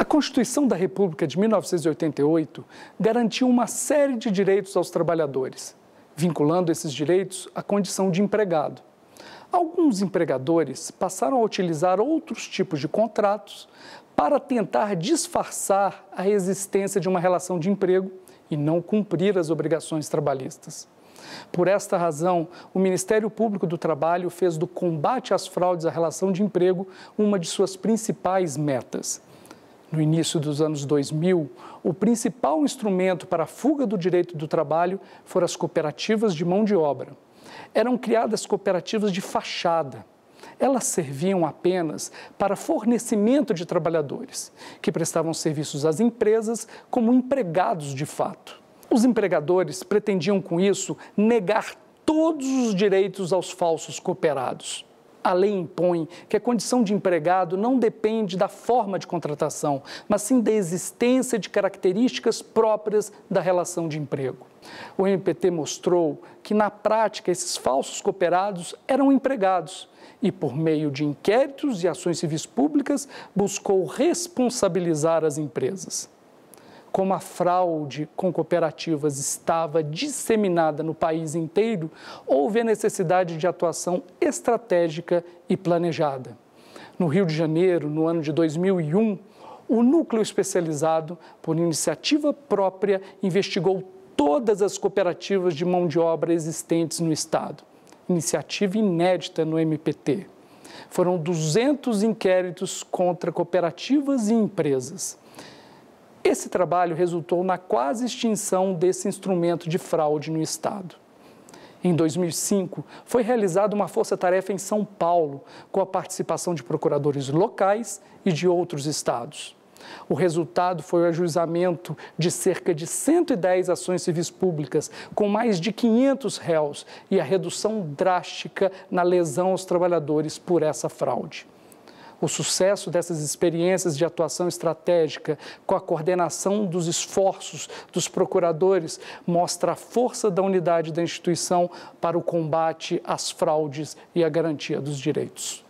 A Constituição da República de 1988 garantiu uma série de direitos aos trabalhadores, vinculando esses direitos à condição de empregado. Alguns empregadores passaram a utilizar outros tipos de contratos para tentar disfarçar a existência de uma relação de emprego e não cumprir as obrigações trabalhistas. Por esta razão, o Ministério Público do Trabalho fez do combate às fraudes à relação de emprego uma de suas principais metas. No início dos anos 2000, o principal instrumento para a fuga do direito do trabalho foram as cooperativas de mão de obra. Eram criadas cooperativas de fachada. Elas serviam apenas para fornecimento de trabalhadores, que prestavam serviços às empresas como empregados de fato. Os empregadores pretendiam, com isso, negar todos os direitos aos falsos cooperados a lei impõe que a condição de empregado não depende da forma de contratação, mas sim da existência de características próprias da relação de emprego. O MPT mostrou que, na prática, esses falsos cooperados eram empregados e, por meio de inquéritos e ações civis públicas, buscou responsabilizar as empresas como a fraude com cooperativas estava disseminada no país inteiro, houve a necessidade de atuação estratégica e planejada. No Rio de Janeiro, no ano de 2001, o núcleo especializado, por iniciativa própria, investigou todas as cooperativas de mão de obra existentes no estado. Iniciativa inédita no MPT. Foram 200 inquéritos contra cooperativas e empresas. Esse trabalho resultou na quase extinção desse instrumento de fraude no Estado. Em 2005, foi realizada uma força-tarefa em São Paulo, com a participação de procuradores locais e de outros estados. O resultado foi o ajuizamento de cerca de 110 ações civis públicas, com mais de 500 réus, e a redução drástica na lesão aos trabalhadores por essa fraude. O sucesso dessas experiências de atuação estratégica com a coordenação dos esforços dos procuradores mostra a força da unidade da instituição para o combate às fraudes e a garantia dos direitos.